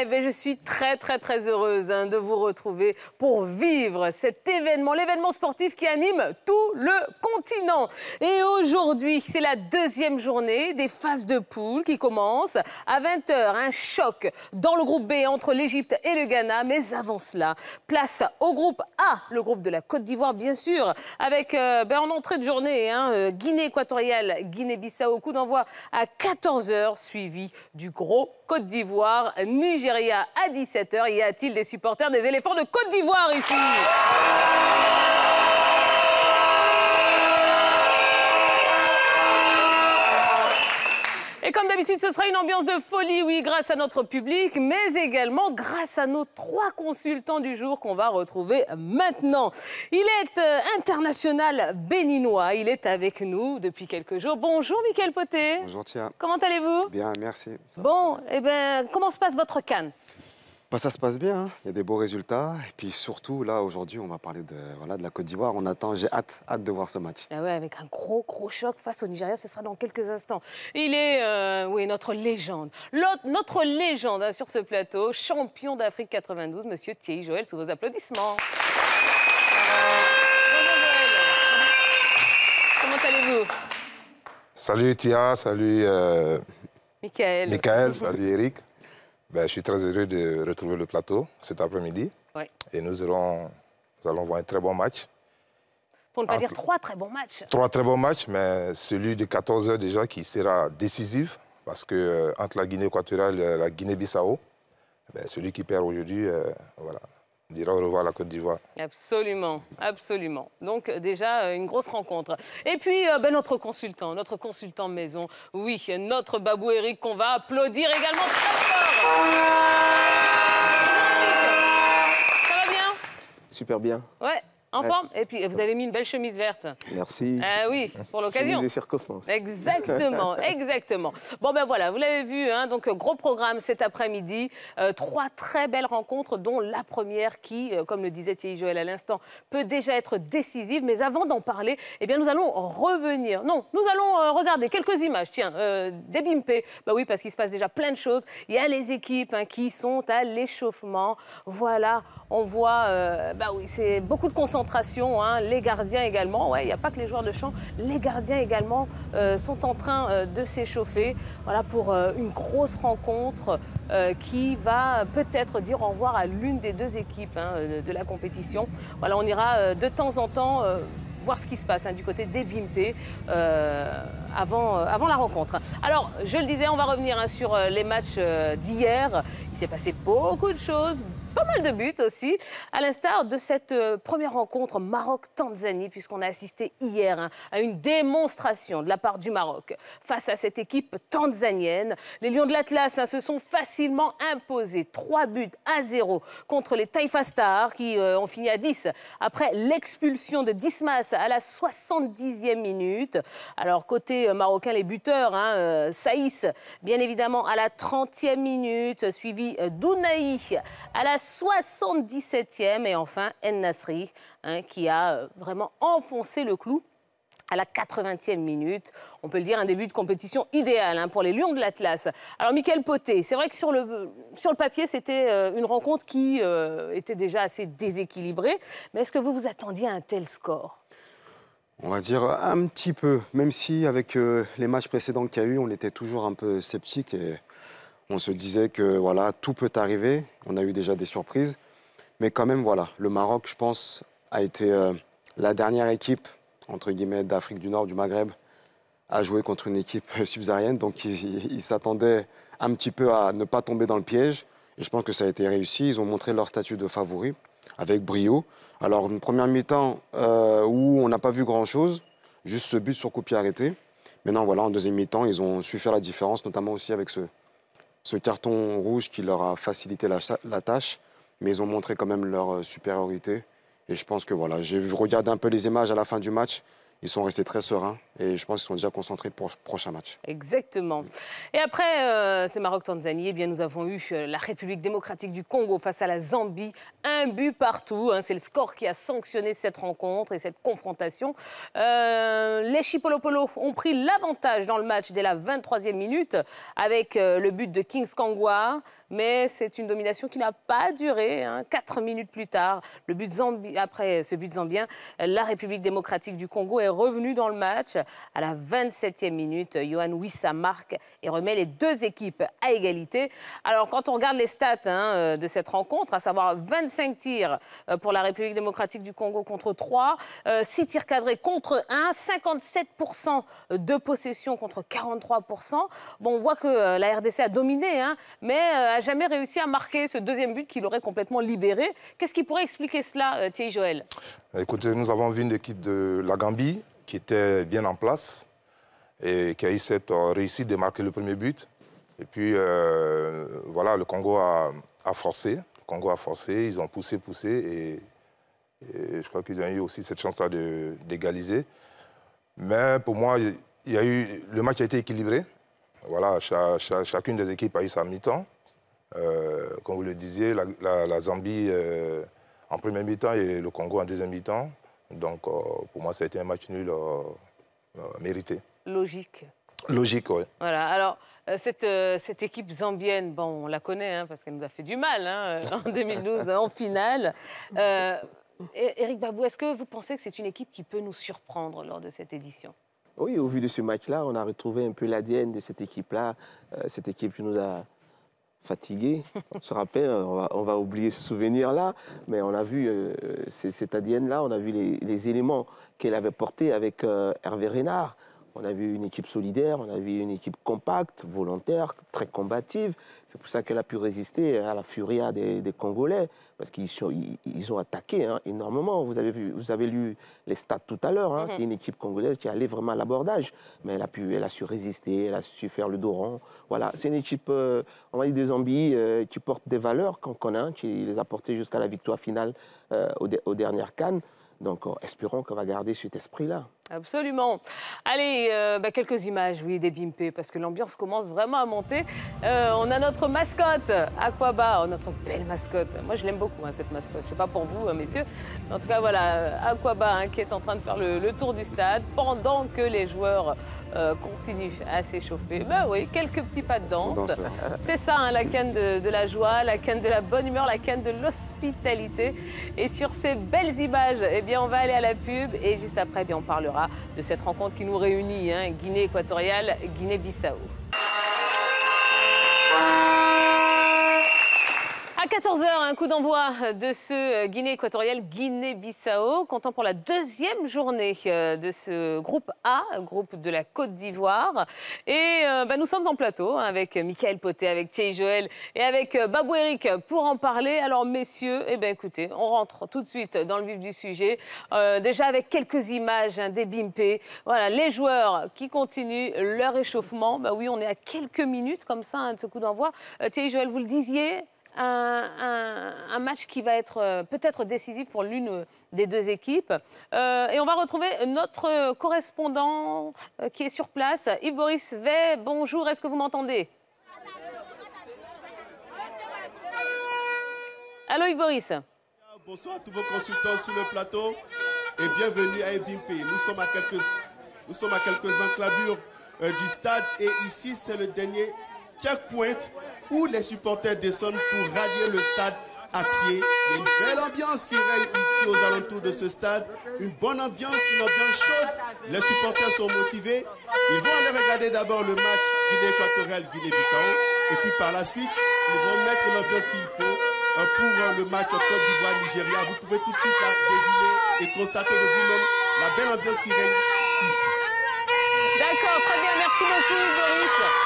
et eh ben, je suis très très très heureuse hein, de vous retrouver pour vivre cet événement, l'événement sportif qui anime tout le continent. Et aujourd'hui, c'est la deuxième journée des phases de poule qui commence à 20h. Un choc dans le groupe B entre l'Égypte et le Ghana. Mais avant cela, place au groupe A, le groupe de la Côte d'Ivoire bien sûr, avec euh, ben, en entrée de journée, hein, euh, Guinée équatoriale, Guinée-Bissau, coup d'envoi à 14h, suivi du gros Côte d'Ivoire, Niger à 17h. Y a-t-il des supporters des éléphants de Côte d'Ivoire ici Et comme d'habitude, ce sera une ambiance de folie, oui, grâce à notre public, mais également grâce à nos trois consultants du jour qu'on va retrouver maintenant. Il est euh, international béninois, il est avec nous depuis quelques jours. Bonjour Michael Poté. Bonjour Tia. Comment allez-vous Bien, merci. bon, et eh ben, comment se passe votre canne bah, ça se passe bien, hein. il y a des beaux résultats. Et puis surtout, là, aujourd'hui, on va parler de, voilà, de la Côte d'Ivoire. On attend, j'ai hâte, hâte de voir ce match. Ah ouais, avec un gros, gros choc face au Nigeria, ce sera dans quelques instants. Il est, euh, oui, notre légende, notre légende hein, sur ce plateau, champion d'Afrique 92, monsieur Thierry Joël, sous vos applaudissements. Comment allez-vous Salut Tia, salut euh, Michael. Michael, salut Eric. Ben, je suis très heureux de retrouver le plateau cet après-midi. Et nous, allons voir un très bon match. Pour ne pas dire trois très bons matchs. Trois très bons matchs, mais celui de 14h déjà qui sera décisif parce que euh, entre la Guinée équatoriale et la Guinée-Bissau, ben, celui qui perd aujourd'hui, euh, voilà, on dira au revoir à la Côte d'Ivoire. Absolument, absolument. Donc déjà, euh, une grosse rencontre. Et puis, euh, ben, notre consultant, notre consultant maison, oui, notre Babou Eric qu'on va applaudir également très fort. Ça va bien Super bien. Ouais. En forme Et puis, vous avez mis une belle chemise verte. Merci. Euh, oui, pour l'occasion. Chemise des circonstances. Exactement, exactement. Bon, ben voilà, vous l'avez vu, hein, donc gros programme cet après-midi. Euh, trois très belles rencontres, dont la première qui, euh, comme le disait Thierry Joël à l'instant, peut déjà être décisive. Mais avant d'en parler, eh bien, nous allons revenir. Non, nous allons euh, regarder quelques images. Tiens, des Bimpé. Ben bah oui, parce qu'il se passe déjà plein de choses. Il y a les équipes hein, qui sont à l'échauffement. Voilà, on voit, ben oui, c'est beaucoup de concentration Hein, les gardiens également. Il n'y a pas que les joueurs de champ, les gardiens également euh, sont en train euh, de s'échauffer voilà, pour euh, une grosse rencontre qui va peut-être dire au revoir à l'une des deux équipes hein, de, la compétition. Voilà, on ira de temps en temps voir ce qui se passe hein, du côté des Bimpe avant, avant la rencontre. Alors, je le disais, on va revenir sur les matchs d'hier. Il s'est passé beaucoup de choses, pas mal de buts aussi, à l'instar de cette euh, première rencontre Maroc-Tanzanie, puisqu'on a assisté hier hein, à une démonstration de la part du Maroc face à cette équipe tanzanienne. Les Lions de l'Atlas hein, se sont facilement imposés Trois buts à zéro contre les Taifa Stars qui euh, ont fini à 10 après l'expulsion de Dismas à la 70e minute. Alors côté euh, marocain, les buteurs, hein, Saïs bien évidemment à la 30e minute, suivi d'Ounaï à la 77e. Et enfin, N Nasri, hein, qui a euh, vraiment enfoncé le clou à la 80e minute. On peut le dire, un début de compétition idéal hein, pour les Lions de l'Atlas. Alors, Michael Poté, c'est vrai que sur le, sur le papier, c'était euh, une rencontre qui euh, était déjà assez déséquilibrée. Mais est-ce que vous vous attendiez à un tel score on va dire un petit peu, même si avec les matchs précédents qu'il y a eu, on était toujours un peu sceptique et on se disait que voilà, tout peut arriver. On a eu déjà des surprises. Mais quand même, voilà, le Maroc, je pense, a été euh, la dernière équipe, entre guillemets, d'Afrique du Nord, du Maghreb, à jouer contre une équipe subsaharienne. Donc, ils s'attendaient un petit peu à ne pas tomber dans le piège. Et je pense que ça a été réussi. Ils ont montré leur statut de favori avec brio. Alors, une première mi-temps euh, où on n'a pas vu grand-chose, juste ce but sur coup arrêté. Mais non, voilà, en deuxième mi-temps, ils ont su faire la différence, notamment aussi avec ce, ce carton rouge qui leur a facilité la, tâche, mais ils ont montré quand même leur euh, supériorité. Et je pense que voilà, j'ai regardé un peu les images à la fin du match, ils sont restés très sereins. Et je pense qu'ils sont déjà concentrés pour le prochain match. Exactement. Et après euh, c'est Maroc-Tanzanie, eh bien, nous avons eu euh, la République démocratique du Congo face à la Zambie. Un but partout. Hein. C'est le score qui a sanctionné cette rencontre et cette confrontation. Euh, les Chipolopolo ont pris l'avantage dans le match dès la 23e minute avec le but de Kings Kangwa. Mais c'est une domination qui n'a pas duré. Hein. Quatre minutes plus tard, le but après ce but zambien, la République démocratique du Congo est revenue dans le match à la 27e minute. Johan Wissa marque et remet les deux équipes à égalité. Alors, quand on regarde les stats hein, euh, de cette rencontre, à savoir 25 tirs euh, pour la République démocratique du Congo contre 3, 6 euh, tirs cadrés contre 1, 57% de possession contre 43%. Bon, on voit que la RDC a dominé, hein, mais a jamais réussi à marquer ce deuxième but qui l'aurait complètement libéré. Qu'est-ce qui pourrait expliquer cela, Thierry Joël Écoutez, nous avons vu une équipe de la Gambie qui était bien en place et qui a eu cette euh, réussite de marquer le premier but. Et puis, euh, voilà, le Congo a, forcé. Le Congo a forcé, ils ont poussé, poussé. Et, je crois qu'ils ont eu aussi cette chance-là d'égaliser. Mais pour moi, il y eu, le match a été équilibré. Voilà, chacune des équipes a eu sa mi-temps. Euh, comme vous le disiez, la, Zambie en première mi-temps et le Congo en deuxième mi-temps. Donc, euh, pour moi, ça a été un match nul euh, euh, mérité. Logique. Logique, oui. Voilà. Alors, cette, cette, équipe zambienne, bon, on la connaît hein, parce qu'elle nous a fait du mal hein, en 2012 en finale. Euh, Eric Babou, est-ce que vous pensez que c'est une équipe qui peut nous surprendre lors de cette édition Oui, au vu de ce match-là, on a retrouvé un peu l'ADN de cette équipe-là, cette équipe qui nous a fatigué. On se rappelle, on va, oublier ce souvenir-là, mais on a vu euh, cette adienne ADN-là, on a vu les, éléments qu'elle avait portés avec euh, Hervé Renard. On a vu une équipe solidaire, on a vu une équipe compacte, volontaire, très combative. C'est pour ça qu'elle a pu résister à la furia des, Congolais, parce qu'ils ont attaqué hein, énormément. Vous avez, vu, vous avez lu les stats tout à l'heure. Hein. Mm-hmm. C'est une équipe congolaise qui allait vraiment à l'abordage. Mais elle a, pu, elle a su résister, elle a su faire le dos rond. Voilà. C'est une équipe, euh, on va dire, des zombies euh, qui porte des valeurs qu'on connaît, hein, qui les a portées jusqu'à la victoire finale euh, aux dernières Cannes. Donc, espérons qu'on va garder cet esprit-là. Absolument. Allez, euh, bah, quelques images, oui, des bimpés, parce que l'ambiance commence vraiment à monter. Euh, on a notre mascotte, Aquaba, oh, notre belle mascotte. Moi, je l'aime beaucoup, hein, cette mascotte. Je ne sais pas pour vous, hein, messieurs. En tout cas, voilà, euh, Aquaba hein, qui est en train de faire le, tour du stade pendant que les joueurs continuent à s'échauffer. Ben oui, quelques petits pas de danse. C'est ça, la canne de, la joie, la canne de la bonne humeur, la canne de l'hospitalité. Et sur ces belles images, eh bien, on va aller à la pub et juste après, eh bien, on parlera de cette rencontre qui nous réunit, hein, Guinée équatoriale, Guinée-Bissau. 14h, un coup d'envoi de ce Guinée équatoriale, Guinée-Bissau, comptant pour la deuxième journée euh, de ce groupe A, groupe de la Côte d'Ivoire. Et euh, bah, nous sommes en plateau hein, avec Michael Poté, avec Thierry Joël et avec euh, Babou Eric pour en parler. Alors messieurs, eh ben écoutez, on rentre tout de suite dans le vif du sujet. déjà avec quelques images hein, des Bimpé. Voilà, les joueurs qui continuent leur échauffement. Bah oui, on est à quelques minutes comme ça hein, de ce coup d'envoi. Thierry Joël, vous le disiez, un, match qui va être euh, peut-être décisif pour l'une euh, des deux équipes. Euh, et on va retrouver notre correspondant qui est sur place, Yves-Boris Vey. Bonjour, est-ce que vous m'entendez Allô Yves-Boris Bonsoir à tous vos consultants sur le plateau et bienvenue à Ebimpe. Nous sommes à quelques, nous sommes à quelques enclavures du stade et ici c'est le dernier checkpoint où les supporters descendent pour radier le stade à pied. Il y a une belle ambiance qui règne ici aux alentours de ce stade. Une bonne ambiance, une ambiance chaude. Les supporters sont motivés. Ils vont aller regarder d'abord le match Guinée équatoriale, Guinée-Bissau. Et puis par la suite, ils vont mettre l'ambiance qu'il faut hein, pour hein, le match en Côte d'Ivoire-Nigeria. Vous pouvez tout de suite la hein, et constater de vous-même la belle ambiance qui règne ici. D'accord, très bien, merci beaucoup Boris.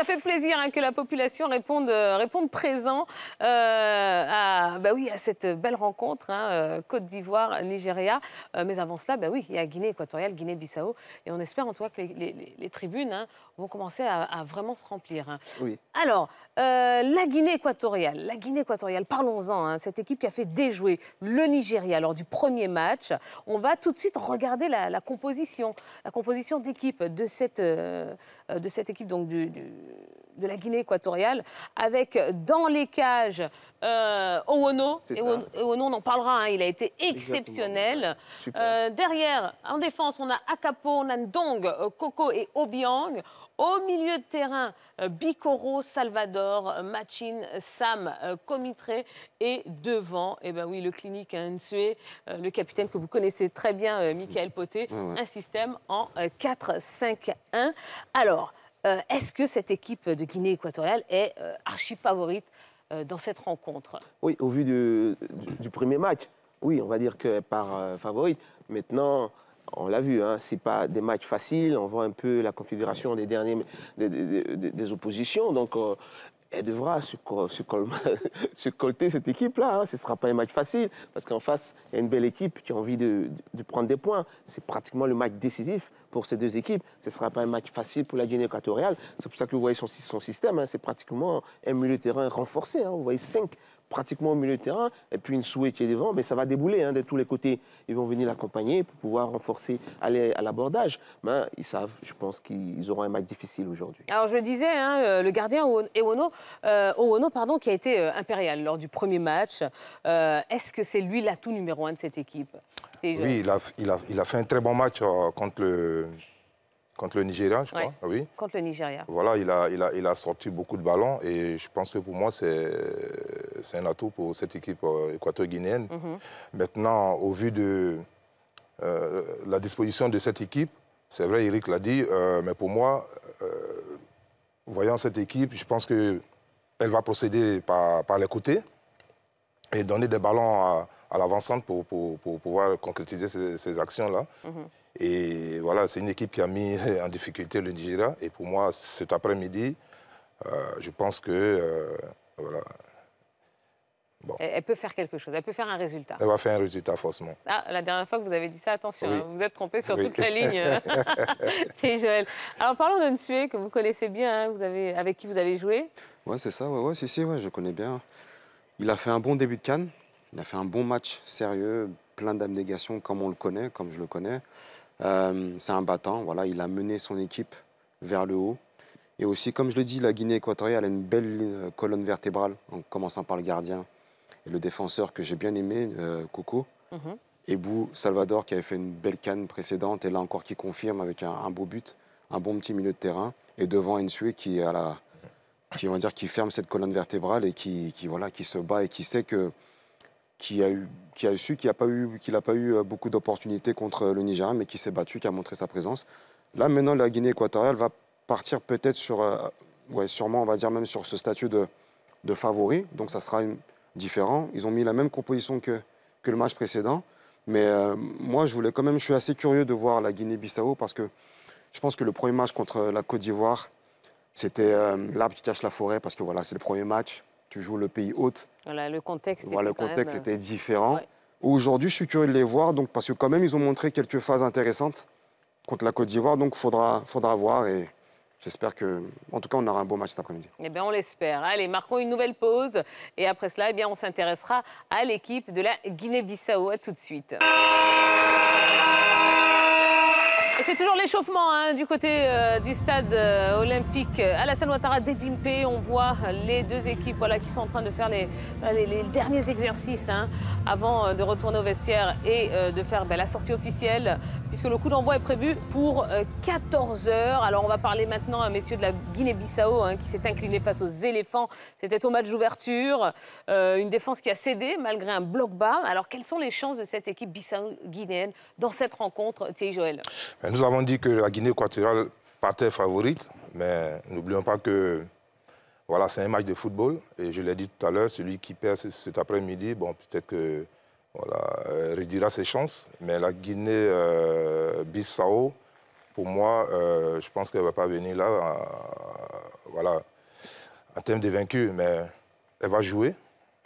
Ça fait plaisir hein, que la population réponde, euh, réponde présent euh, à, bah oui, à cette belle rencontre, hein, euh, Côte d'Ivoire, Nigeria. mais avant cela, bah oui, il y a Guinée équatoriale, Guinée-Bissau. Et on espère en toi que les, tribunes hein, vont commencer à, vraiment se remplir. Hein. Oui. Alors, euh, la Guinée équatoriale, la Guinée équatoriale, parlons-en, hein. cette équipe qui a fait déjouer le Nigeria lors du premier match. On va tout de suite regarder la, composition, la composition d'équipe de cette, euh, de cette équipe donc du, de la Guinée équatoriale, avec dans les cages euh, Owono. on en parlera, hein, il a été exceptionnel. Euh, derrière, en défense, on a Akapo, Nandong, Coco euh, et Obiang. Au milieu de terrain, euh, Bicoro, Salvador, Machin, Sam, Comitré. Et devant, eh ben oui, le clinique hein, Nsue, le capitaine que vous connaissez très bien, Michael mm. Poté. Un système en 4-5-1. Alors, est-ce que cette équipe de Guinée équatoriale est archi favorite euh, dans cette rencontre Oui, au vu du, premier match, oui, on va dire que par euh, favorite. Maintenant, on l'a vu, hein, ce n'est pas des matchs faciles. On voit un peu la configuration des derniers des, oppositions. Donc, euh, elle devra se colter cette équipe-là. Hein. Ce ne sera pas un match facile parce qu'en face, il y a une belle équipe qui a envie de, prendre des points. C'est pratiquement le match décisif pour ces deux équipes. Ce ne sera pas un match facile pour la Guinée équatoriale. C'est pour ça que vous voyez son, système. Hein. C'est pratiquement un milieu de terrain renforcé. Hein. Vous voyez cinq pratiquement au milieu du terrain, et puis une souhait qui est devant, mais ça va débouler hein, de tous les côtés. Ils vont venir l'accompagner pour pouvoir renforcer, aller à l'abordage. Mais ils savent, je pense qu'ils auront un match difficile aujourd'hui. Alors je disais, hein, euh, le gardien euh, Owono, pardon, qui a été euh, impérial lors du premier match, est-ce que c'est lui l'atout numéro un de cette équipe oui, il a, il, a, il a, fait un très bon match contre le, Contre le Nigeria, je crois. oui. Contre le Nigeria. Voilà, il a, il, il a sorti beaucoup de ballons et je pense que pour moi, c'est un atout pour cette équipe euh, équateur guinéenne mhm. Maintenant, au vu de euh, la disposition de cette équipe, c'est vrai, Eric l'a dit, euh, mais pour moi, voyant cette équipe, je pense qu'elle va procéder par, par les côtés et donner des ballons à, à l'avancante pour, pouvoir concrétiser ces, actions-là. Mhm. Et voilà, c'est une équipe qui a mis en difficulté le Nigeria. Et pour moi, cet après-midi, euh, je pense que... Euh, voilà. Bon. Elle, peut faire quelque chose, elle peut faire un résultat. Elle va faire un résultat, forcément. Ah, la dernière fois que vous avez dit ça, attention, hein, vous êtes trompé sur toute la ligne. Tiens, Joël. Alors parlons de Nsue, que vous connaissez bien, hein, vous avez, avec qui vous avez joué. Oui, c'est ça, ouais, ouais, si, si, ouais, je connais bien. Il a fait un bon début de canne, Il a fait un bon match sérieux, plein d'abnégation, comme on le connaît, comme je le connais. Euh, c'est un battant. Voilà, il a mené son équipe vers le haut. Et aussi, comme je le dis, la Guinée équatoriale a une belle euh, colonne vertébrale, en commençant par le gardien et le défenseur que j'ai bien aimé, Coco. Euh, mhm. Et Bou Salvador, qui avait fait une belle canne précédente, et là encore qui confirme avec un, beau but, un bon petit milieu de terrain. Et devant Ensue, qui est à la, qui va dire qui ferme cette colonne vertébrale et qui, voilà qui se bat et qui sait que qui a eu qui a su qu'il n'a pas eu qu'il a pas eu euh, beaucoup d'opportunités contre le Niger, mais qui s'est battu qui a montré sa présence là maintenant la Guinée équatoriale va partir peut-être sur euh, ouais sûrement on va dire même sur ce statut de favori donc ça sera différent ils ont mis la même composition que que le match précédent mais euh, moi je voulais quand même je suis assez curieux de voir la Guinée-Bissau parce que je pense que le premier match contre la Côte d'Ivoire c'était euh, l'arbre qui cache la forêt parce que voilà, c'est le premier match. Tu joues le pays hôte. Voilà, le contexte. était le contexte euh, était différent. Aujourd'hui, je suis curieux de les voir, donc parce que quand même, ils ont montré quelques phases intéressantes contre la Côte d'Ivoire, donc faudra, faudra voir et. J'espère que, en tout cas, on aura un beau match cet après-midi. Eh bien, on l'espère. Allez, marquons une nouvelle pause. Et après cela, eh bien, on s'intéressera à l'équipe de la Guinée-Bissau. À tout de suite c'est toujours l'échauffement hein, du côté euh, du stade euh, À olympique. Alassane Ouattara dépimpé, on voit les deux équipes voilà, qui sont en train de faire les, bah, derniers exercices hein, avant euh, de retourner au vestiaire et de faire bah, la sortie officielle puisque le coup d'envoi est prévu pour 14 euh, heures. Alors on va parler maintenant à monsieur de la Guinée-Bissau hein, qui s'est incliné face aux éléphants. C'était au match d'ouverture, euh, une défense qui a cédé malgré un bloc bas. Alors quelles sont les chances de cette équipe bissau-guinéenne dans cette rencontre, Thierry Joël ben, Nous avons dit que la Guinée équatoriale partait favorite, mais n'oublions pas que voilà, c'est un match de football. Et je l'ai dit tout à l'heure, celui qui perd cet après-midi, bon, peut-être que voilà, euh, réduira ses chances. Mais la Guinée-Bissau, euh, pour moi, euh, je pense qu'elle ne va pas venir là, voilà, en termes de vaincu, mais elle va jouer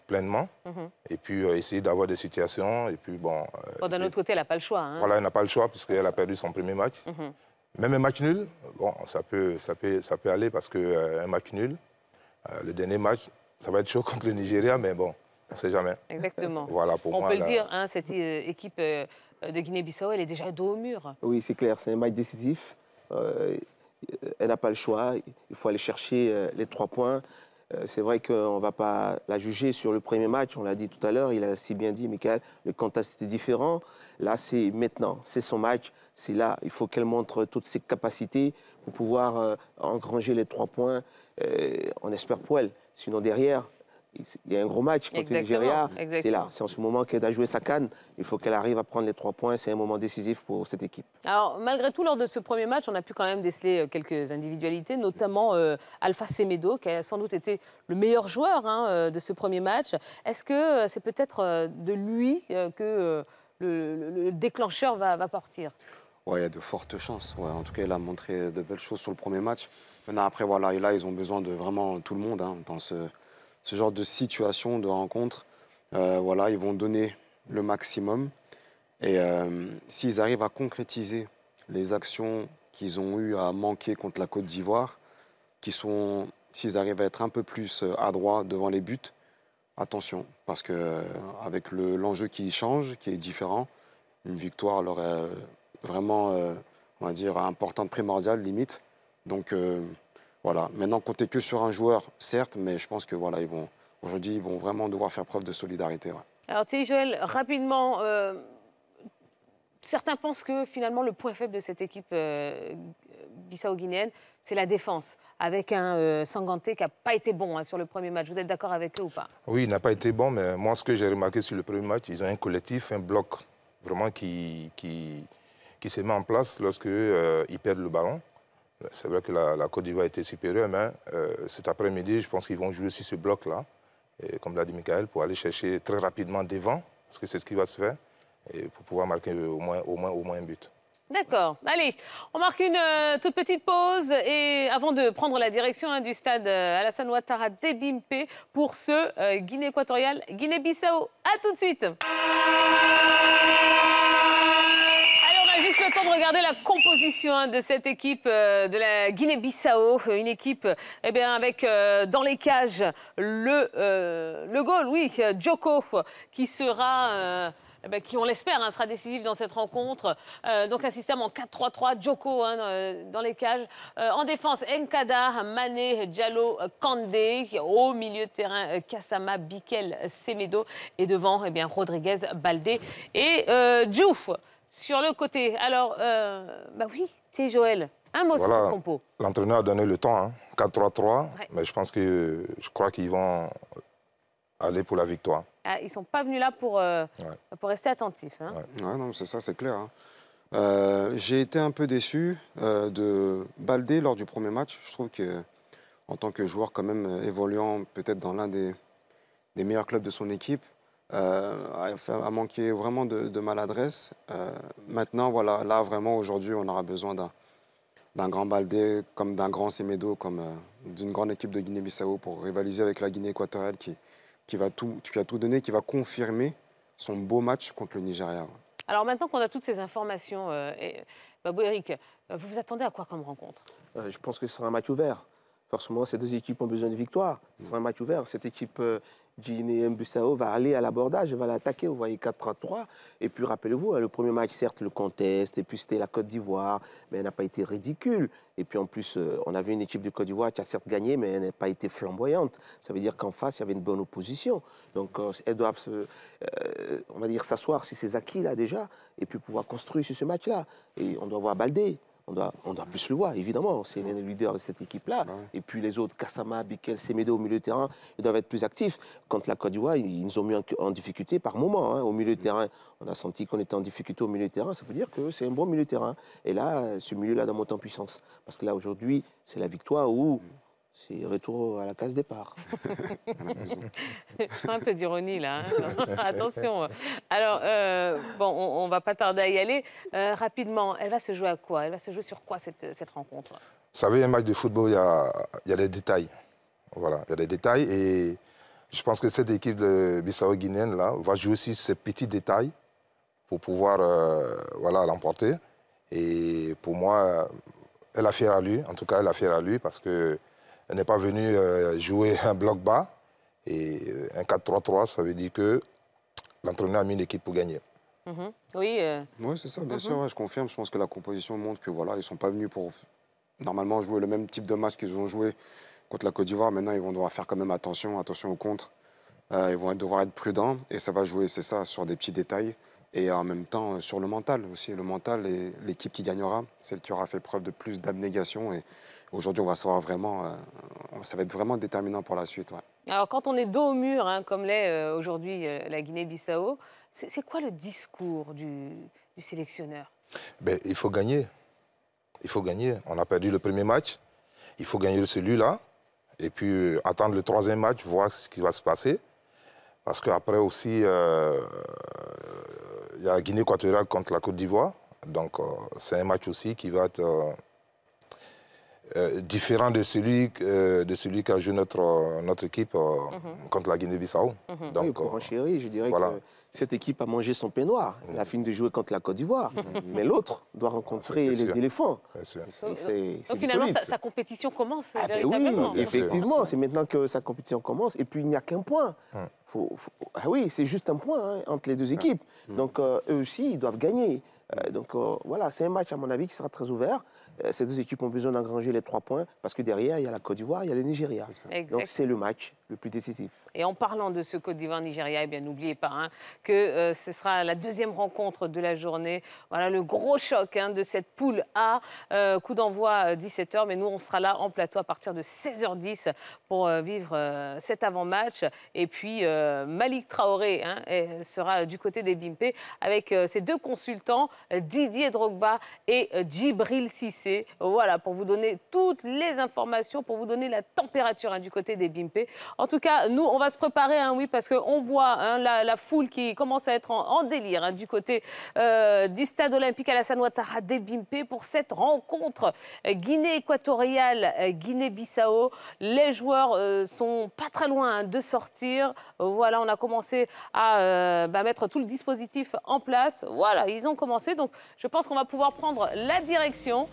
pleinement mhm. et puis essayer d'avoir des situations. Et puis, bon, D'un autre côté, elle n'a pas le choix. Hein. Voilà, elle n'a pas le choix puisqu'elle a perdu son premier match. Mhm. Même un match nul, bon, ça peut, ça peut, ça peut aller parce qu'un un match nul, le dernier match, ça va être chaud contre le Nigeria, mais bon, on ne sait jamais. Exactement. voilà pour on peut le dire, hein, cette euh, équipe euh, de Guinée-Bissau, elle est déjà dos au mur. Oui, c'est clair, c'est un match décisif. Euh, elle n'a pas le choix. Il faut aller chercher les trois points. C'est vrai qu'on ne va pas la juger sur le premier match, on l'a dit tout à l'heure, il a si bien dit, Michael, le contexte était différent. Là, c'est maintenant, c'est son match, c'est là, il faut qu'elle montre toutes ses capacités pour pouvoir engranger les trois points. on espère pour elle. Sinon, derrière, il y a un gros match contre le Nigeria. C'est là. C'est en ce moment qu'elle a joué sa canne. Il faut qu'elle arrive à prendre les trois points. C'est un moment décisif pour cette équipe. Alors, malgré tout, lors de ce premier match, on a pu quand même déceler euh, quelques individualités, notamment euh, Alpha Semedo, qui a sans doute été le meilleur joueur hein, euh, de ce premier match. Est-ce que c'est peut-être de lui que le, déclencheur va, partir Oui, il y a de fortes chances. En tout cas, il a montré de belles choses sur le premier match. Maintenant, après, voilà, et là, ils ont besoin de vraiment tout le monde hein, dans ce ce genre de situation, de rencontre, euh, voilà, ils vont donner le maximum. Et euh, s'ils arrivent à concrétiser les actions qu'ils ont eues à manquer contre la Côte d'Ivoire, qui sont, s'ils arrivent à être un peu plus euh, adroits devant les buts, attention, parce que avec l'enjeu qui change, qui est différent, une victoire leur est vraiment, on va dire, importante, primordiale, limite. Donc, voilà. Maintenant, compter que sur un joueur, certes, mais je pense que voilà, ils vont aujourd'hui, ils vont vraiment devoir faire preuve de solidarité. Alors, tu Joël, rapidement, euh, certains pensent que finalement le point faible de cette équipe euh, bissau-guinéenne, c'est la défense, avec un euh, Sanganté qui n'a pas été bon hein, sur le premier match. Vous êtes d'accord avec eux ou pas Oui, il n'a pas été bon, mais moi, ce que j'ai remarqué sur le premier match, ils ont un collectif, un bloc, vraiment qui, qui, qui se met en place lorsqu'ils euh, ils perdent le ballon. C'est vrai que la, Côte d'Ivoire a été supérieure, mais euh, cet après-midi, je pense qu'ils vont jouer sur ce bloc-là, comme l'a dit Michael, pour aller chercher très rapidement des vents, parce que c'est ce qui va se faire, et pour pouvoir marquer au moins, au moins, au moins un but. D'accord. Allez, on marque une euh, toute petite pause et avant de prendre la direction hein, du stade euh, Alassane Ouattara Debimpe pour ce Guinée équatoriale, Guinée-Bissau. À tout de suite le temps de regarder la composition hein, de cette équipe euh, de la Guinée-Bissau. Une équipe eh bien, avec euh, dans les cages le, euh, goal, oui, Djoko, qui sera... Eh ben, qui, on l'espère, hein, sera décisif dans cette rencontre. donc un système en 4-3-3, Joko hein, dans les cages. en défense, Nkada, Mané, Diallo, Kande. Au milieu de terrain, Kassama, Bikel, Semedo. Et devant, eh bien, Rodriguez, Baldé et Djouf. Sur le côté. Alors, euh, bah oui, c'est Joël. Un mot sur le compo. L'entraîneur a donné le temps, 4-3-3. Hein. Mais je pense que je crois qu'ils vont aller pour la victoire. Ah, ils ne sont pas venus là pour, euh, pour rester attentifs. Hein. non, c'est ça, c'est clair. Hein. Euh, j'ai été un peu déçu de balder lors du premier match. Je trouve que, en tant que joueur quand même évoluant peut-être dans l'un des, meilleurs clubs de son équipe, euh, a, manqué vraiment de, maladresse. Euh, maintenant, voilà, là vraiment aujourd'hui, on aura besoin d'un grand Baldé, comme d'un grand Semedo, comme euh, d'une grande équipe de Guinée-Bissau pour rivaliser avec la Guinée équatoriale qui, qui, va tout, qui a tout donné, qui va confirmer son beau match contre le Nigeria. Alors maintenant qu'on a toutes ces informations, Babou Eric, vous vous attendez à quoi comme rencontre Je pense que ce sera un match ouvert. Forcément, ces deux équipes ont besoin de victoire. C'est un match ouvert. Cette équipe euh, Guinée-Bissau va aller à l'abordage, va l'attaquer. Vous voyez 4-3-3. Et puis rappelez-vous, hein, le premier match, certes, le conteste. Et puis c'était la Côte d'Ivoire, mais elle n'a pas été ridicule. Et puis en plus, euh, on on avait une équipe de Côte d'Ivoire qui a certes gagné, mais elle n'a pas été flamboyante. Ça veut dire qu'en face, il y avait une bonne opposition. Donc euh, elles doivent, on va dire, s'asseoir sur ces acquis-là déjà, et puis pouvoir construire sur ce match-là. Et on doit voir Baldé on doit, on plus le voir, évidemment. C'est le leader de cette équipe-là. Et puis les autres, Kassama, Bikel, Semedo au milieu de terrain, ils doivent être plus actifs. Contre la Côte d'Ivoire, ils nous ont mis en, difficulté par moment. Hein. Au milieu de mm. terrain, on a senti qu'on était en difficulté au milieu de terrain. Ça veut dire que c'est un bon milieu de terrain. Et là, ce milieu-là doit monter en puissance. Parce que là, aujourd'hui, c'est la victoire où mm. C'est retour à la case départ. C'est un peu d'ironie là. Hein. Attention. Alors, euh, bon, on, va pas tarder à y aller. Euh, rapidement, elle va se jouer à quoi Elle va se jouer sur quoi cette, cette rencontre Vous savez, un match de football, il y a, y a, des détails. Voilà, il y a des détails. Et je pense que cette équipe de Bissau-Guinéenne là va jouer aussi ces petits détails pour pouvoir euh, voilà, l'emporter. Et pour moi, elle a fait à lui. En tout cas, elle a fait à lui parce que elle n'est pas venue euh, jouer un bloc bas. Et euh, un 4-3-3, ça veut dire que l'entraîneur a mis l'équipe pour gagner. Mhm. Oui, euh, c'est ça, bien mhm. sûr, je confirme. Je pense que la composition montre que voilà, ils ne sont pas venus pour normalement jouer le même type de match qu'ils ont joué contre la Côte d'Ivoire. Maintenant, ils vont devoir faire quand même attention, attention au contre. ils vont devoir être prudents et ça va jouer, c'est ça, sur des petits détails et en même temps sur le mental aussi. Le mental et l'équipe qui gagnera, celle qui aura fait preuve de plus d'abnégation et Aujourd'hui, on va savoir vraiment, euh, ça va être vraiment déterminant pour la suite. Alors, quand on est dos au mur, hein, comme l'est euh, aujourd'hui euh, la Guinée-Bissau, c'est quoi le discours du, sélectionneur ben, Il faut gagner. Il faut gagner. On a perdu le premier match. Il faut gagner celui-là. Et puis, attendre le troisième match, voir ce qui va se passer. Parce qu'après aussi, il y a la Guinée équatoriale contre la Côte d'Ivoire. Donc, c'est un match aussi qui va être euh, différent de celui, euh, de celui qu'a joué notre, notre équipe euh, mhm. contre la Guinée-Bissau. Mhm. Donc, je dirais que cette équipe a mangé son peignoir. Elle a mhm. fini de jouer contre la Côte d'Ivoire. Mais l'autre doit rencontrer les éléphants. Donc, finalement, sa, compétition commence. Ah, ben oui, effectivement, c'est maintenant que sa compétition commence. Et puis, il n'y a qu'un point. Mm. Ah oui, c'est juste un point hein, entre les deux équipes. Mm. Donc, eux aussi, ils doivent gagner. donc, voilà, c'est un match, à mon avis, qui sera très ouvert. Euh, ces deux équipes ont besoin d'engranger les trois points parce que derrière, il y a la Côte d'Ivoire, il y a le Nigeria. Donc c'est le match le plus décisif. Et en parlant de ce Côte divoire nigéria eh bien n'oubliez pas hein, que euh, ce sera la deuxième rencontre de la journée. Voilà le gros choc hein, de cette poule A. Euh, coup d'envoi 17h, euh, mais nous on sera là en plateau à partir de 16h10 pour vivre cet avant-match. Et puis Malik Traoré hein, sera du côté des Bimpe avec ses deux consultants, Didier Drogba et Djibril Sissé. Voilà, pour vous donner toutes les informations, pour vous donner la température du côté des Bimpé. En tout cas, nous, on va va se préparer, hein, oui, parce qu'on voit hein, la, foule qui commence à être en, délire hein, du côté euh, du stade olympique à Alassane Ouattara Bimpe pour cette rencontre euh, Guinée équatoriale, euh, Guinée-Bissau. Les joueurs sont pas très loin de sortir. Voilà, on a commencé à bah, mettre tout le dispositif en place. Voilà, ils ont commencé, donc je pense qu'on va pouvoir prendre la direction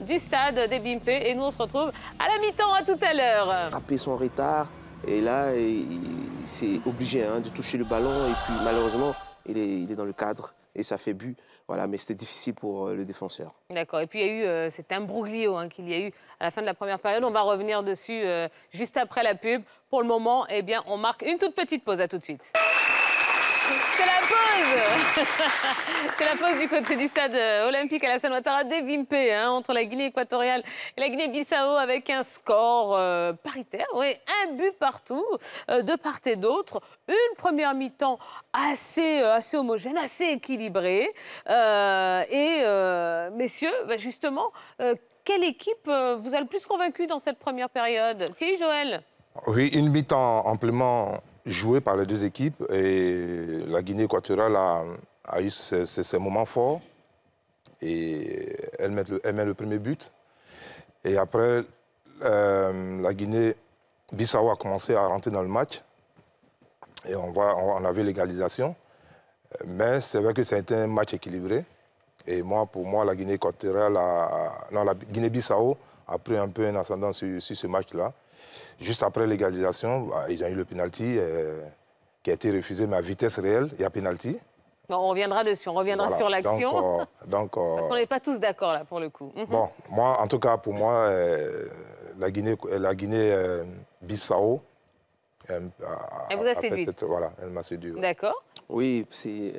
du stade Bimpe et nous on se retrouve à la mi-temps, à tout à l'heure. Rappelez son retard, et là, il s'est obligé hein, de toucher le ballon. Et puis malheureusement, il est, dans le cadre et ça fait but. Voilà, mais c'était difficile pour euh, le défenseur. D'accord. Et puis il y a eu euh, cet imbroglio hein, qu'il y a eu à la fin de la première période. On va revenir dessus euh, juste après la pub. Pour le moment, eh bien, on marque une toute petite pause. À tout de suite. C'est la pause C'est la pause du côté du stade euh, olympique à la San Ouattara des hein, entre la Guinée équatoriale et la Guinée-Bissau avec un score euh, paritaire, oui, un but partout, euh, de part et d'autre. Une première mi-temps assez, assez homogène, assez équilibrée. et messieurs, bah, justement, quelle équipe vous a le plus convaincu dans cette première période Si, Joël Oui, une mi-temps amplement joué par les deux équipes et la Guinée équatoriale a, eu ses, moments forts et elle met le, premier but. Et après, euh, la Guinée-Bissau a commencé à rentrer dans le match et on, avait l'égalisation. Mais c'est vrai que c'était un match équilibré. Et moi, pour moi, la Guinée équatoriale, la Guinée-Bissau a pris un peu un ascendant sur ce match-là. Juste après l'égalisation, bah, ils ont eu le pénalty euh, qui a été refusé, mais à vitesse réelle, il y a pénalty. on reviendra dessus, on reviendra sur l'action. Euh, euh, Parce qu'on n'est pas tous d'accord là pour le coup. Mhm. Bon, moi, en tout cas, pour moi, la Guinée, la Guinée Bissau, elle, a, elle m'a séduit. D'accord. Oui,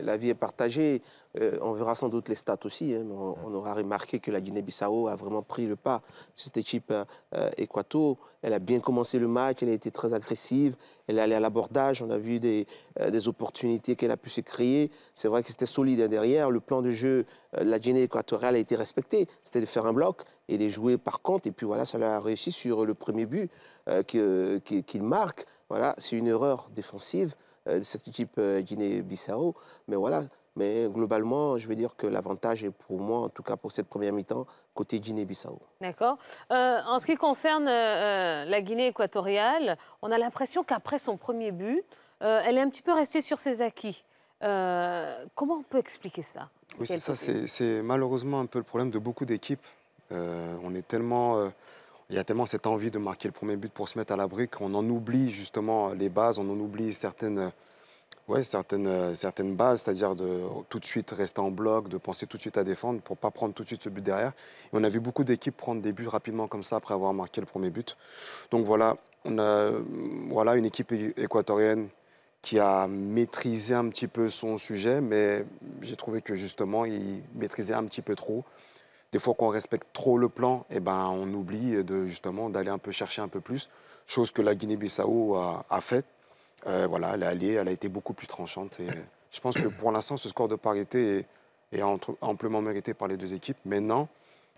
la vie est partagée. Euh, on verra sans doute les stats aussi. Hein, on, aura remarqué que la Guinée-Bissau a vraiment pris le pas sur cette équipe euh, euh, Elle a bien commencé le match, elle a été très agressive, elle est allée à l'abordage, on a vu des, opportunités qu'elle a pu se créer. C'est vrai que c'était solide hein, derrière. Le plan de jeu de la Guinée équatoriale a été respecté. C'était de faire un bloc et de jouer par contre. Et puis voilà, ça a réussi sur le premier but qu'il marque. Voilà, c'est une erreur défensive. Euh, de cette équipe euh, Guinée-Bissau. Mais voilà, mais globalement, je veux dire que l'avantage est pour moi, en tout cas pour cette première mi-temps, côté Guinée-Bissau. D'accord. Euh, en ce qui concerne la Guinée équatoriale, on a l'impression qu'après son premier but, elle est un petit peu restée sur ses acquis. comment on peut expliquer ça Oui, c'est ça. C'est malheureusement un peu le problème de beaucoup d'équipes. on est tellement il y a tellement cette envie de marquer le premier but pour se mettre à l'abri qu'on en oublie justement les bases, on en oublie certaines, ouais, certaines, certaines bases, c'est-à-dire de tout de suite rester en bloc, de penser tout de suite à défendre pour pas prendre tout de suite ce but derrière. Et on a vu beaucoup d'équipes prendre des buts rapidement comme ça après avoir marqué le premier but. Donc voilà, on a voilà, une équipe équatorienne qui a maîtrisé un petit peu son sujet, mais j'ai trouvé que justement, il maîtrisait un petit peu trop des fois qu'on respecte trop le plan, et eh ben, on oublie de, justement d'aller un peu chercher un peu plus, chose que la Guinée-Bissau a, a faite. Euh, voilà, elle est allée, elle a été beaucoup plus tranchante. Et je pense que pour l'instant, ce score de parité est, amplement mérité par les deux équipes. Maintenant,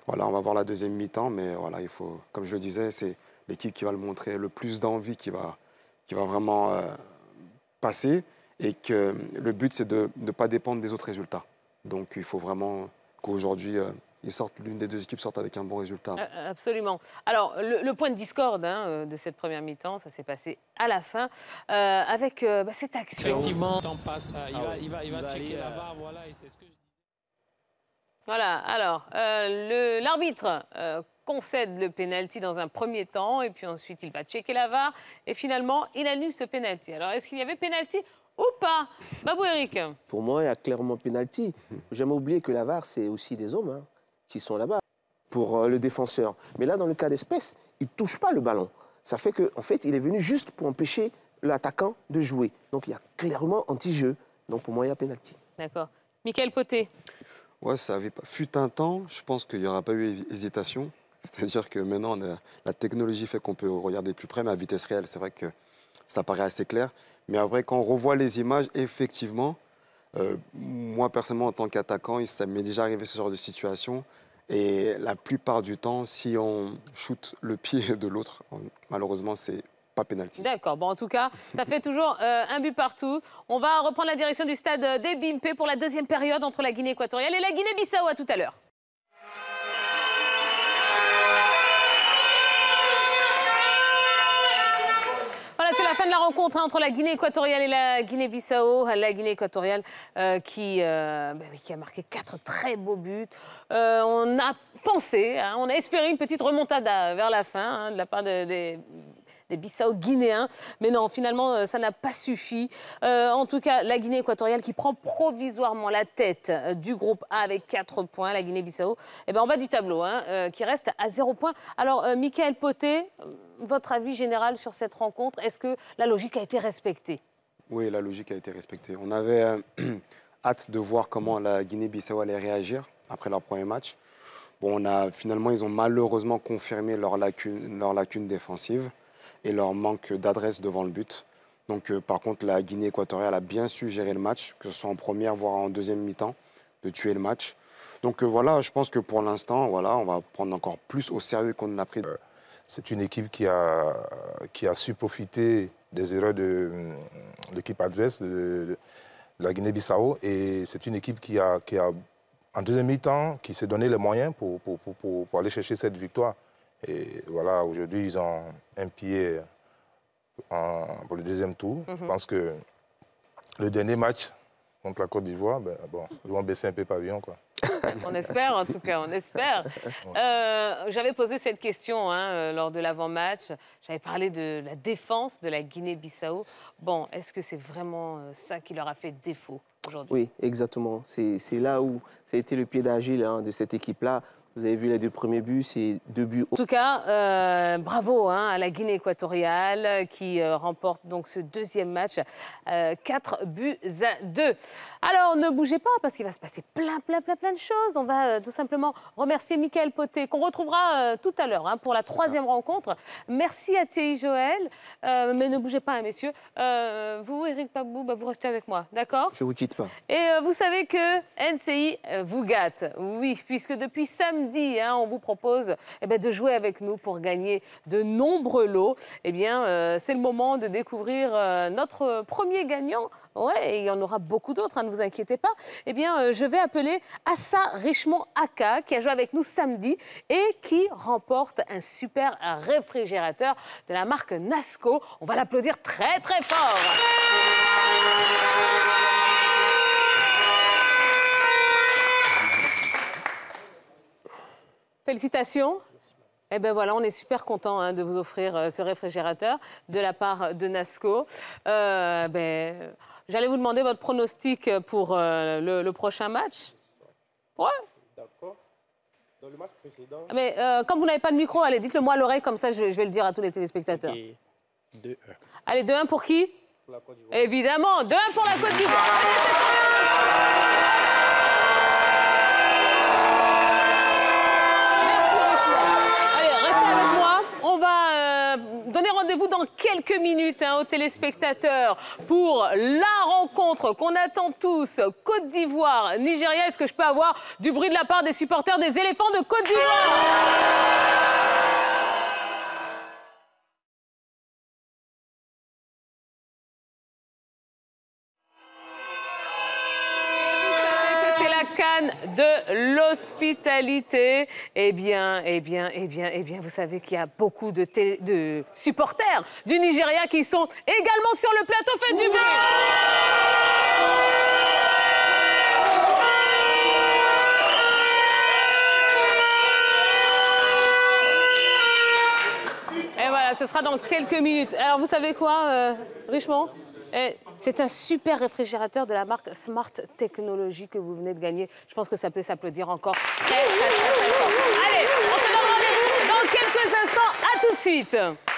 voilà, on va voir la deuxième mi-temps, mais voilà, il faut, comme je le disais, c'est l'équipe qui va le montrer le plus d'envie, qui va, qui va vraiment euh, passer, et que le but, c'est de ne pas dépendre des autres résultats. Donc, il faut vraiment qu'aujourd'hui, euh, l'une des deux équipes sort avec un bon résultat. Euh, euh, absolument. Alors, le, point de discorde hein, euh, de cette première mi-temps, ça s'est passé à la fin, avec bah, cette action. Effectivement, le temps passe, il, va, checker la VAR, voilà, c'est ce Voilà, alors, l'arbitre concède le pénalty dans un premier temps, et puis ensuite, il va checker la VAR, et finalement, il annule ce pénalty. Alors, est-ce qu'il y avait pénalty ou pas Babou Eric Pour moi, il y a clairement pénalty. J'aime oublier que la VAR, c'est aussi des hommes. Hein qui sont là-bas pour euh, le défenseur. Mais là, dans le cas d'espèce, il ne touche pas le ballon. Ça fait qu'en en fait, il est venu juste pour empêcher l'attaquant de jouer. Donc il y a clairement anti-jeu. Donc pour moi, il y a pénalty. D'accord. Michael Poté. Ouais, ça avait pas. Fut un temps, je pense qu'il n'y aura pas eu hésitation. C'est-à-dire que maintenant, la technologie fait qu'on peut regarder plus près, mais à vitesse réelle, c'est vrai que ça paraît assez clair. Mais après, quand on revoit les images, effectivement, euh, moi, personnellement, en tant qu'attaquant, ça m'est déjà arrivé ce genre de situation. Et la plupart du temps, si on shoot le pied de l'autre, malheureusement, c'est pas pénalty. D'accord. Bon, en tout cas, ça fait toujours euh, un but partout. On va reprendre la direction du stade euh, des Bimpe pour la deuxième période entre la Guinée équatoriale et la Guinée-Bissau. À tout à l'heure. fin de la rencontre hein, entre la Guinée équatoriale et la Guinée-Bissau. La Guinée équatoriale euh, qui, euh, bah qui, a marqué quatre très beaux buts. Euh, on a pensé, hein, on a espéré une petite remontade vers la fin hein, de la part des des Bissau-Guinéens. Mais non, finalement, euh, ça n'a pas suffi. Euh, en tout cas, la Guinée équatoriale qui prend provisoirement la tête euh, du groupe A avec 4 points, la Guinée-Bissau, eh ben, en bas du tableau, hein, qui reste à 0 points. Alors, Mickaël Michael Poté, votre avis général sur cette rencontre, est-ce que la logique a été respectée Oui, la logique a été respectée. On avait hâte de voir comment la Guinée-Bissau allait réagir après leur premier match. Bon, on a, finalement, ils ont malheureusement confirmé leur leur lacune défensive et leur manque d'adresse devant le but. Donc, euh, par contre, la Guinée équatoriale a bien su gérer le match, que ce soit en première, voire en deuxième mi-temps, de tuer le match. Donc euh, voilà, je pense que pour l'instant, voilà, on va prendre encore plus au sérieux qu'on l'a pris. Euh, c'est une équipe qui a, qui a su profiter des erreurs de, hum, l'équipe adverse de, la Guinée-Bissau. Et c'est une équipe qui a, qui a en deuxième mi-temps, qui s'est donné les moyens pour, pour aller chercher cette victoire. Et voilà, aujourd'hui, ils ont un pied pour le deuxième tour. Mhm. Je pense que le dernier match contre la Côte d'Ivoire, ben, bon, ils vont baisser un peu pavillon. Quoi. on espère, en tout cas, on espère. Euh, j'avais posé cette question hein, euh, lors de l'avant-match. J'avais parlé de la défense de la Guinée-Bissau. Bon, est-ce que c'est vraiment euh, ça qui leur a fait défaut aujourd'hui Oui, exactement. C'est là où ça a été le pied d'agile hein, de cette équipe-là. Vous avez vu les deux premiers buts, c'est deux buts. En tout cas, euh, bravo hein, à la Guinée équatoriale qui euh, remporte donc ce deuxième match, euh, 4 buts à 2. Alors ne bougez pas parce qu'il va se passer plein, plein, plein, plein de choses. On va euh, tout simplement remercier Michael Poté qu'on retrouvera tout à l'heure hein, pour la troisième rencontre. Merci à Thierry Joël, mais ne bougez pas, hein, messieurs. vous, Eric Pabou, bah, vous restez avec moi, d'accord Je vous quitte pas. Et vous savez que NCI vous gâte, oui, puisque depuis samedi Hein, on vous propose eh ben, de jouer avec nous pour gagner de nombreux lots. Eh bien, euh, c'est le moment de découvrir euh, notre premier gagnant. Ouais, il y en aura beaucoup d'autres, hein, ne vous inquiétez pas. Eh bien, euh, je vais appeler Assa Richemont Aka, qui a joué avec nous samedi et qui remporte un super réfrigérateur de la marque Nasco. On va l'applaudir très, très fort. Félicitations. Eh bien voilà, on est super content hein, de vous offrir euh, ce réfrigérateur de la part de Nasco. Euh, ben, J'allais vous demander votre pronostic pour euh, le, prochain match. Ouais. D'accord. Dans le match précédent. Ah, mais comme vous n'avez pas de micro, allez, dites-le moi à l'oreille, comme ça je, vais le dire à tous les téléspectateurs. Allez, 2-1 pour qui Évidemment, 2-1 pour la Côte d'Ivoire. Donnez rendez-vous dans quelques minutes hein, aux téléspectateurs pour la rencontre qu'on attend tous. Côte d'Ivoire, Nigeria. Est-ce que je peux avoir du bruit de la part des supporters des éléphants de Côte d'Ivoire de l'hospitalité. Eh bien, eh bien, eh bien, eh bien, vous savez qu'il y a beaucoup de, de, supporters du Nigeria qui sont également sur le plateau. Faites du bruit ce sera dans quelques minutes. Alors, vous savez quoi, euh, Richemont eh, c'est un super réfrigérateur de la marque Smart Technology que vous venez de gagner. Je pense que ça peut s'applaudir encore Allez, on se donne rendez-vous dans quelques instants. À tout de suite.